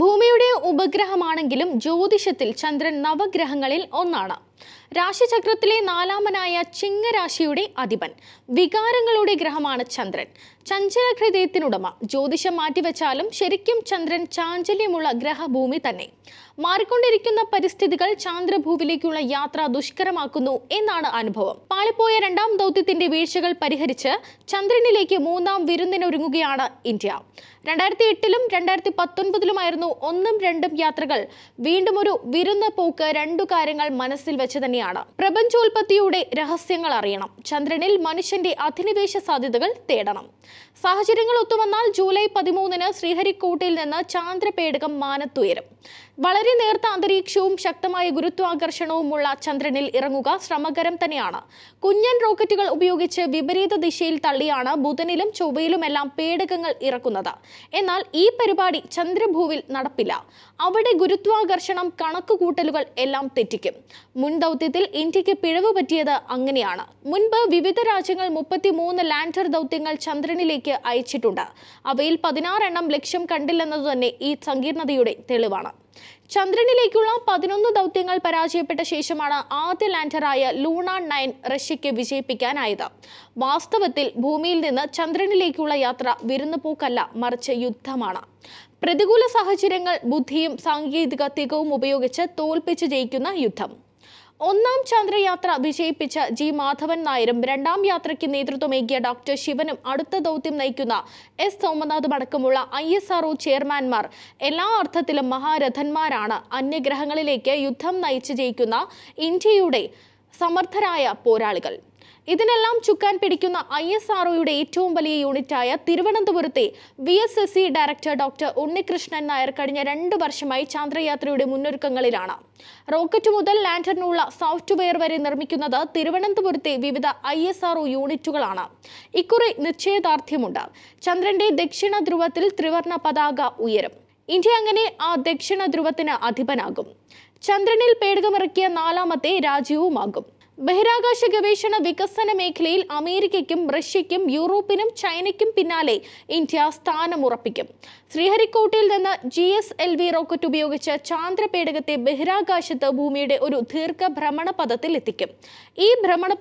ഭൂമിയുടെ ഉപഗ്രഹമാണെങ്കിലും ജ്യോതിഷത്തിൽ ചന്ദ്രൻ നവഗ്രഹങ്ങളിൽ ഒന്നാണ് രാശിചക്രത്തിലെ നാലാമനായ ചിങ്ങരാശിയുടെ അധിപൻ വികാരങ്ങളുടെ ഗ്രഹമാണ് ചന്ദ്രൻ ചഞ്ചല ഹൃദയത്തിനുടമ ജ്യോതിഷം മാറ്റിവെച്ചാലും ശരിക്കും ചന്ദ്രൻ ചാഞ്ചല്യമുള്ള ഗ്രഹഭൂമി തന്നെ മാറിക്കൊണ്ടിരിക്കുന്ന പരിസ്ഥിതികൾ ചാന്ദ്രഭൂവിലേക്കുള്ള യാത്ര ദുഷ്കരമാക്കുന്നു എന്നാണ് അനുഭവം പാളിപ്പോയ രണ്ടാം ദൗത്യത്തിന്റെ വീഴ്ചകൾ പരിഹരിച്ച് ചന്ദ്രനിലേക്ക് മൂന്നാം വിരുന്നിനൊരുങ്ങുകയാണ് ഇന്ത്യ രണ്ടായിരത്തി എട്ടിലും രണ്ടായിരത്തി പത്തൊൻപതിലുമായിരുന്നു ഒന്നും രണ്ടും യാത്രകൾ വീണ്ടും ഒരു വിരുന്ന പോക്ക് രണ്ടു കാര്യങ്ങൾ മനസ്സിൽ വെച്ച് തന്നെയാണ് പ്രപഞ്ചോൽപത്തിയുടെ രഹസ്യങ്ങൾ അറിയണം ചന്ദ്രനിൽ മനുഷ്യന്റെ അധിനിവേശ സാധ്യതകൾ തേടണം സാഹചര്യങ്ങൾ ഒത്തുവന്നാൽ ജൂലൈ പതിമൂന്നിന് ശ്രീഹരിക്കോട്ടയിൽ നിന്ന് ചാന്ദ്രപേടകം മാനത്തുയരും വളരെ നേർത്ത അന്തരീക്ഷവും ശക്തമായ ഗുരുത്വാകർഷണവുമുള്ള ചന്ദ്രനിൽ ഇറങ്ങുക ശ്രമകരം തന്നെയാണ് കുഞ്ഞൻ റോക്കറ്റുകൾ ഉപയോഗിച്ച് വിപരീത ദിശയിൽ തള്ളിയാണ് ബുധനിലും ചൊവ്വയിലുമെല്ലാം പേടകങ്ങൾ ഇറക്കുന്നത് എന്നാൽ ഈ പരിപാടി ചന്ദ്രഭൂവിൽ നടപ്പില്ല അവിടെ ഗുരുത്വാകർഷണം കണക്കുകൂട്ടലുകൾ എല്ലാം തെറ്റിക്കും മുൻ ദൗത്യത്തിൽ ഇന്ത്യക്ക് പിഴവ് പറ്റിയത് അങ്ങനെയാണ് മുൻപ് വിവിധ രാജ്യങ്ങൾ മുപ്പത്തിമൂന്ന് ലാൻഡർ ദൗത്യങ്ങൾ ചന്ദ്രനിലേക്ക് അയച്ചിട്ടുണ്ട് അവയിൽ പതിനാറെണ്ണം ലക്ഷ്യം കണ്ടില്ലെന്നത് തന്നെ ഈ സങ്കീർണതയുടെ തെളിവാണ് ചന്ദ്രനിലേക്കുള്ള പതിനൊന്ന് ദൗത്യങ്ങൾ പരാജയപ്പെട്ട ശേഷമാണ് ആദ്യ ലാൻഡറായ ലൂണ നയൻ റഷ്യയ്ക്ക് വിജയിപ്പിക്കാനായത് വാസ്തവത്തിൽ ഭൂമിയിൽ നിന്ന് ചന്ദ്രനിലേക്കുള്ള യാത്ര വിരുന്നുപോക്കല്ല മറിച്ച് യുദ്ധമാണ് പ്രതികൂല സാഹചര്യങ്ങൾ ബുദ്ധിയും സാങ്കേതിക തികവും ഉപയോഗിച്ച് തോൽപ്പിച്ച് ജയിക്കുന്ന യുദ്ധം ഒന്നാം ചന്ദ്രയാത്ര വിജയിപ്പിച്ച ജി മാധവൻ നായരും രണ്ടാം യാത്രയ്ക്ക് നേതൃത്വമേകിയ ഡോക്ടർ ശിവനും അടുത്ത ദൗത്യം നയിക്കുന്ന എസ് സോമനാഥും അടക്കമുള്ള ഐ എസ് ആർഒ ചെയർമാൻമാർ എല്ലാ അർത്ഥത്തിലും മഹാരഥന്മാരാണ് അന്യഗ്രഹങ്ങളിലേക്ക് യുദ്ധം നയിച്ചു ജയിക്കുന്ന ഇന്ത്യയുടെ സമർത്ഥരായ പോരാളികൾ ഇതിനെല്ലാം ചുക്കാൻ പിടിക്കുന്ന ഐ എസ് ഒയുടെ ഏറ്റവും വലിയ യൂണിറ്റായ തിരുവനന്തപുരത്തെ V S S C director doctor Unnikrishnan Nair കഴിഞ്ഞ രണ്ട് വർഷമായി ചാന്ദ്രയാത്രയുടെ മുന്നൊരുക്കങ്ങളിലാണ് റോക്കറ്റ് മുതൽ ലാൻഡറിനുള്ള സോഫ്റ്റ്വെയർ വരെ നിർമ്മിക്കുന്നത് തിരുവനന്തപുരത്തെ വിവിധ ഐ എസ് ഒ യൂണിറ്റുകളാണ് ഇക്കുറി നിശ്ചയദാർഢ്യമുണ്ട് ചന്ദ്രന്റെ ദക്ഷിണ ധ്രുവത്തിൽ ത്രിവർണ പതാക ഉയരും ഇന്ത്യ അങ്ങനെ ആ ദക്ഷിണ ധ്രുവത്തിന് അധിപനാകും ചന്ദ്രനിൽ പേടകമിറക്കിയ നാലാമത്തെ രാജ്യവുമാകും ബഹിരാകാശ ഗവേഷണ വികസന മേഖലയിൽ അമേരിക്കയ്ക്കും റഷ്യയ്ക്കും യൂറോപ്പിനും ചൈനയ്ക്കും പിന്നാലെ ഇന്ത്യ സ്ഥാനമുറപ്പിക്കും ശ്രീഹരിക്കോട്ടയിൽ നിന്ന് G S L V rocket ഉപയോഗിച്ച് ചാന്ദ്രപേടകത്തെ ബഹിരാകാശത്ത് ഭൂമിയുടെ ഒരു ദീർഘ ഭ്രമണ എത്തിക്കും ഈ ഭ്രമണ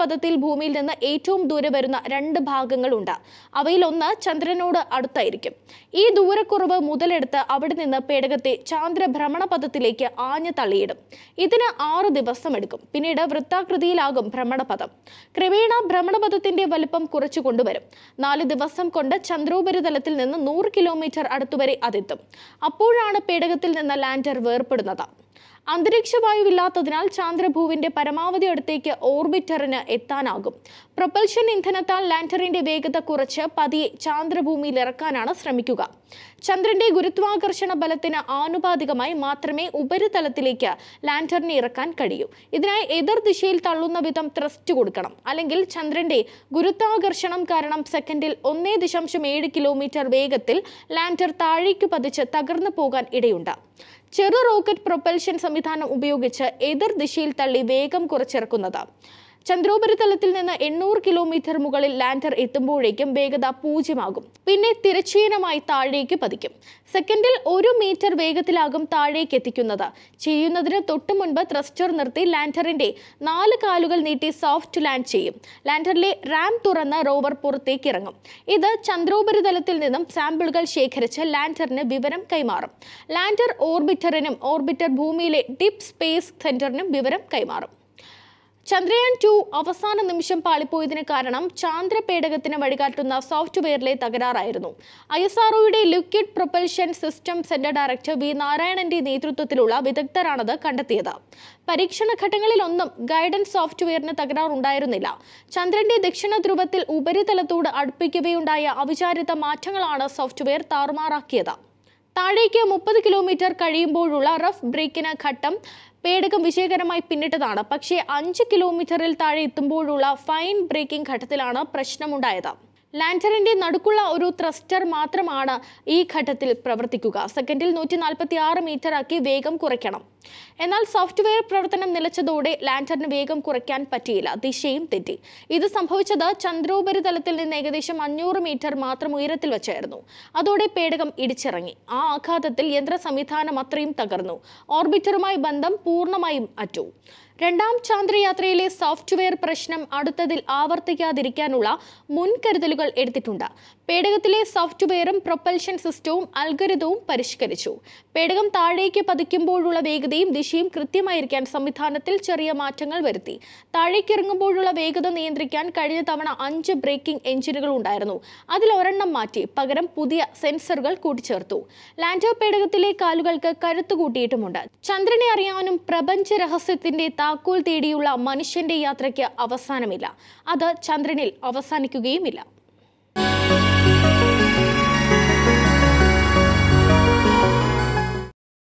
ഭൂമിയിൽ നിന്ന് ഏറ്റവും ദൂരെ വരുന്ന രണ്ട് ഭാഗങ്ങളുണ്ട് അവയിലൊന്ന് ചന്ദ്രനോട് അടുത്തായിരിക്കും ഈ ദൂരക്കുറവ് മുതലെടുത്ത് അവിടെ നിന്ന് പേടകത്തെ ചാന്ദ്ര ഭ്രമണ പഥത്തിലേക്ക് ആഞ്ഞു തള്ളിയിടും ഇതിന് ആറ് ദിവസമെടുക്കും പിന്നീട് വൃത്താകൃതിയിൽ ആകും ഭ്രമണപഥം ക്രമേണ ഭ്രമണപഥത്തിന്റെ വലുപ്പം കുറച്ചു കൊണ്ടുവരും നാല് ദിവസം കൊണ്ട് ചന്ദ്രോപരിതലത്തിൽ നിന്ന് നൂറ് കിലോമീറ്റർ അടുത്തുവരെ അതെത്തും അപ്പോഴാണ് പേടകത്തിൽ നിന്ന് ലാൻഡർ വേർപെടുന്നത് അന്തരീക്ഷ വായുവില്ലാത്തതിനാൽ ചാന്ദ്രഭൂവിന്റെ പരമാവധി അടുത്തേക്ക് ഓർബിറ്ററിന് എത്താനാകും പ്രൊപ്പൽഷൻ ഇന്ധനത്താൽ ലാൻഡറിന്റെ വേഗത കുറച്ച് പതിയെ ചാന്ദ്രഭൂമിയിൽ ഇറക്കാനാണ് ശ്രമിക്കുക ചന്ദ്രന്റെ ഗുരുത്വാകർഷണ ബലത്തിന് ആനുപാതികമായി മാത്രമേ ഉപരിതലത്തിലേക്ക് ലാൻഡറിനെ ഇറക്കാൻ കഴിയൂ ഇതിനായി എതിർ ദിശയിൽ തള്ളുന്ന വിധം ത്രസ്റ്റ് കൊടുക്കണം അല്ലെങ്കിൽ ചന്ദ്രന്റെ ഗുരുത്വാകർഷണം കാരണം സെക്കൻഡിൽ ഒന്നേ ദശാംശം ഏഴ് കിലോമീറ്റർ വേഗത്തിൽ ലാൻഡർ താഴേക്ക് പതിച്ച് തകർന്നു പോകാൻ ഇടയുണ്ട് ചെറു റോക്കറ്റ് പ്രൊപ്പൽഷൻ സംവിധാനം ഉപയോഗിച്ച് എതിർ ദിശയിൽ തള്ളി വേഗം കുറച്ചിറക്കുന്നത് ചന്ദ്രോപരിതലത്തിൽ നിന്ന് എണ്ണൂറ് കിലോമീറ്റർ മുകളിൽ ലാൻഡർ എത്തുമ്പോഴേക്കും വേഗത പൂജ്യമാകും പിന്നെ തിരശ്ചീനമായി താഴേക്ക് പതിക്കും സെക്കൻഡിൽ ഒരു മീറ്റർ വേഗത്തിലാകും താഴേക്ക് എത്തിക്കുന്നത് ചെയ്യുന്നതിന് തൊട്ടു മുൻപ് ത്രസ്റ്റർ നിർത്തി ലാൻഡറിന്റെ നാല് കാലുകൾ നീട്ടി സോഫ്റ്റ് ലാൻഡ് ചെയ്യും ലാൻഡറിലെ റാം തുറന്ന് റോവർ പുറത്തേക്ക് ഇറങ്ങും ഇത് ചന്ദ്രോപരിതലത്തിൽ നിന്നും സാമ്പിളുകൾ ശേഖരിച്ച് ലാൻഡറിന് വിവരം കൈമാറും ലാൻഡർ ഓർബിറ്ററിനും ഓർബിറ്റർ ഭൂമിയിലെ ഡിപ് സ്പേസ് സെന്ററിനും വിവരം കൈമാറും ചന്ദ്രയാൻ ടു അവസാന നിമിഷം പാളിപ്പോയതിന് കാരണം പേടകത്തിന് വഴികാട്ടുന്ന സോഫ്റ്റ്വെയറിലെ തകരാറായിരുന്നു ഐ എസ് ഒയുടെ liquid propulsion system centre director V നാരായണന്റെ നേതൃത്വത്തിലുള്ള വിദഗ്ധരാണത് കണ്ടെത്തിയത് പരീക്ഷണ ഘട്ടങ്ങളിലൊന്നും ഗൈഡൻസ് സോഫ്റ്റ്വെയറിന് തകരാറുണ്ടായിരുന്നില്ല ചന്ദ്രന്റെ ദക്ഷിണ ധ്രുവത്തിൽ ഉപരിതലത്തോട് അടുപ്പിക്കുകയുണ്ടായ അവിചാരിത മാറ്റങ്ങളാണ് സോഫ്റ്റ്വെയർ താറുമാറാക്കിയത് താഴേക്ക് മുപ്പത് കിലോമീറ്റർ കഴിയുമ്പോഴുള്ള റഫ് ബ്രേക്കിന് ഘട്ടം പേടകം വിജയകരമായി പിന്നിട്ടതാണ് പക്ഷേ അഞ്ച് കിലോമീറ്ററിൽ താഴെ എത്തുമ്പോഴുള്ള ഫൈൻ ബ്രേക്കിംഗ് ഘട്ടത്തിലാണ് പ്രശ്നമുണ്ടായത് ലാൻഡറിന്റെ നടുക്കുള്ള ഒരു ത്രസ്റ്റർ മാത്രമാണ് ഈ ഘട്ടത്തിൽ പ്രവർത്തിക്കുക സെക്കൻഡിൽ നൂറ്റി നാൽപ്പത്തി ആറ് മീറ്ററാക്കി വേഗം കുറയ്ക്കണം എന്നാൽ സോഫ്റ്റ്വെയർ പ്രവർത്തനം നിലച്ചതോടെ ലാൻഡറിന് വേഗം കുറയ്ക്കാൻ പറ്റിയില്ല ദിശയും തെറ്റി ഇത് സംഭവിച്ചത് ചന്ദ്രോപരിതലത്തിൽ നിന്ന് ഏകദേശം അഞ്ഞൂറ് മീറ്റർ മാത്രം ഉയരത്തിൽ വെച്ചായിരുന്നു അതോടെ പേടകം ഇടിച്ചിറങ്ങി ആ ആഘാതത്തിൽ യന്ത്ര സംവിധാനം അത്രയും തകർന്നു ഓർബിറ്ററുമായി ബന്ധം പൂർണ്ണമായും അറ്റു രണ്ടാം ചാന്ദ്രയാത്രയിലെ സോഫ്റ്റ്വെയർ പ്രശ്നം അടുത്തതിൽ ആവർത്തിക്കാതിരിക്കാനുള്ള മുൻകരുതലുകൾ എടുത്തിട്ടുണ്ട് പേടകത്തിലെ സോഫ്റ്റ്വെയറും പ്രൊപ്പൽഷൻ സിസ്റ്റവും അൽഗരിതവും പരിഷ്കരിച്ചു പേടകം താഴേക്ക് പതിക്കുമ്പോഴുള്ള വേഗതയും ദിശയും കൃത്യമായിരിക്കാൻ സംവിധാനത്തിൽ ചെറിയ മാറ്റങ്ങൾ വരുത്തി താഴേക്ക് ഇറങ്ങുമ്പോഴുള്ള വേഗത നിയന്ത്രിക്കാൻ കഴിഞ്ഞ തവണ അഞ്ച് ബ്രേക്കിംഗ് എഞ്ചിനുകൾ ഉണ്ടായിരുന്നു അതിൽ ഒരെണ്ണം മാറ്റി പകരം പുതിയ സെൻസറുകൾ കൂട്ടിച്ചേർത്തു ലാൻഡർ പേടകത്തിലെ കാലുകൾക്ക് കരുത്ത് കൂട്ടിയിട്ടുമുണ്ട് ചന്ദ്രനെ അറിയാനും പ്രപഞ്ച രഹസ്യത്തിന്റെ താക്കോൽ തേടിയുള്ള മനുഷ്യന്റെ യാത്രയ്ക്ക് അവസാനമില്ല അത് ചന്ദ്രനിൽ അവസാനിക്കുകയുമില്ല